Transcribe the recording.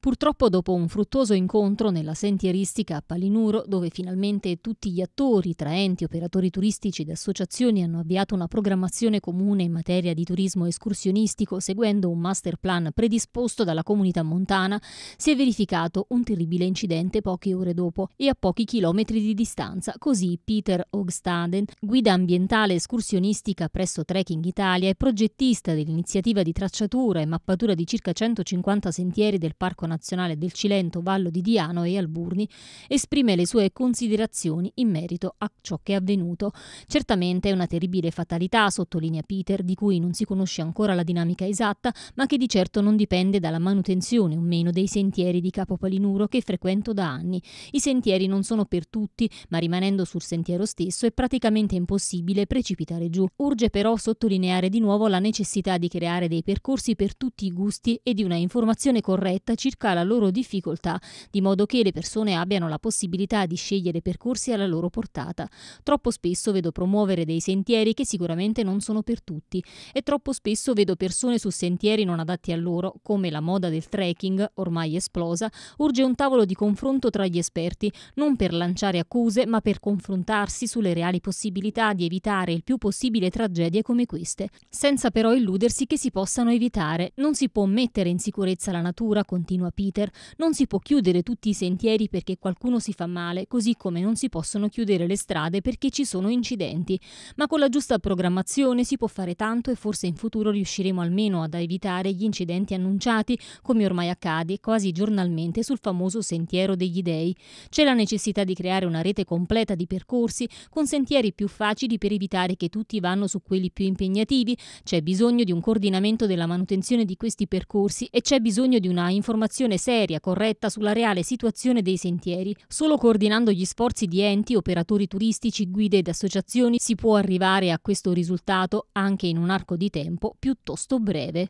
Purtroppo dopo un fruttuoso incontro nella sentieristica a Palinuro, dove finalmente tutti gli attori, tra enti, operatori turistici ed associazioni hanno avviato una programmazione comune in materia di turismo escursionistico seguendo un master plan predisposto dalla comunità montana, si è verificato un terribile incidente poche ore dopo e a pochi chilometri di distanza. Così Peter Ogstaden, guida ambientale escursionistica presso Trekking Italia e progettista dell'iniziativa di tracciatura e mappatura di circa 150 sentieri del Parco nazionale del Cilento, Vallo di Diano e Alburni, esprime le sue considerazioni in merito a ciò che è avvenuto. Certamente è una terribile fatalità, sottolinea Peter, di cui non si conosce ancora la dinamica esatta, ma che di certo non dipende dalla manutenzione o meno dei sentieri di Capo Palinuro che frequento da anni. I sentieri non sono per tutti, ma rimanendo sul sentiero stesso è praticamente impossibile precipitare giù. Urge però sottolineare di nuovo la necessità di creare dei percorsi per tutti i gusti e di una informazione corretta circa circa la loro difficoltà, di modo che le persone abbiano la possibilità di scegliere percorsi alla loro portata. Troppo spesso vedo promuovere dei sentieri che sicuramente non sono per tutti e troppo spesso vedo persone su sentieri non adatti a loro, come la moda del trekking, ormai esplosa, urge un tavolo di confronto tra gli esperti, non per lanciare accuse, ma per confrontarsi sulle reali possibilità di evitare il più possibile tragedie come queste, senza però illudersi che si possano evitare. Non si può mettere in sicurezza la natura, continua a Peter, non si può chiudere tutti i sentieri perché qualcuno si fa male, così come non si possono chiudere le strade perché ci sono incidenti. Ma con la giusta programmazione si può fare tanto e forse in futuro riusciremo almeno ad evitare gli incidenti annunciati, come ormai accade quasi giornalmente sul famoso sentiero degli dei. C'è la necessità di creare una rete completa di percorsi con sentieri più facili per evitare che tutti vanno su quelli più impegnativi, c'è bisogno di un coordinamento della manutenzione di questi percorsi e c'è bisogno di una informazione un'informazione seria, corretta sulla reale situazione dei sentieri. Solo coordinando gli sforzi di enti, operatori turistici, guide ed associazioni si può arrivare a questo risultato anche in un arco di tempo piuttosto breve.